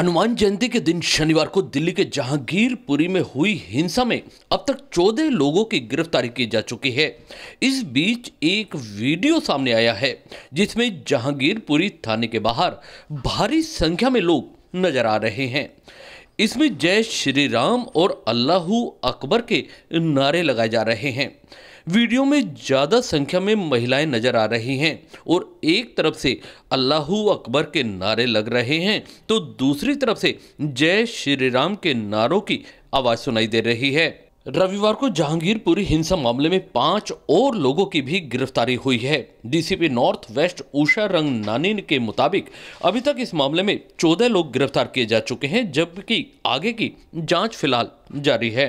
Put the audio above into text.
हनुमान जयंती के दिन शनिवार को दिल्ली के जहांगीरपुरी में हुई हिंसा में अब तक चौदह लोगों की गिरफ्तारी की जा चुकी है इस बीच एक वीडियो सामने आया है जिसमें जहांगीरपुरी थाने के बाहर भारी संख्या में लोग नजर आ रहे हैं इसमें जय श्री राम और अल्लाह अकबर के नारे लगाए जा रहे हैं वीडियो में ज़्यादा संख्या में महिलाएं नजर आ रही हैं और एक तरफ से अल्लाह अकबर के नारे लग रहे हैं तो दूसरी तरफ से जय श्री राम के नारों की आवाज़ सुनाई दे रही है रविवार को जहांगीरपुरी हिंसा मामले में पांच और लोगों की भी गिरफ्तारी हुई है डीसीपी नॉर्थ वेस्ट उषा रंग नानी के मुताबिक अभी तक इस मामले में चौदह लोग गिरफ्तार किए जा चुके हैं जबकि आगे की जांच फिलहाल जारी है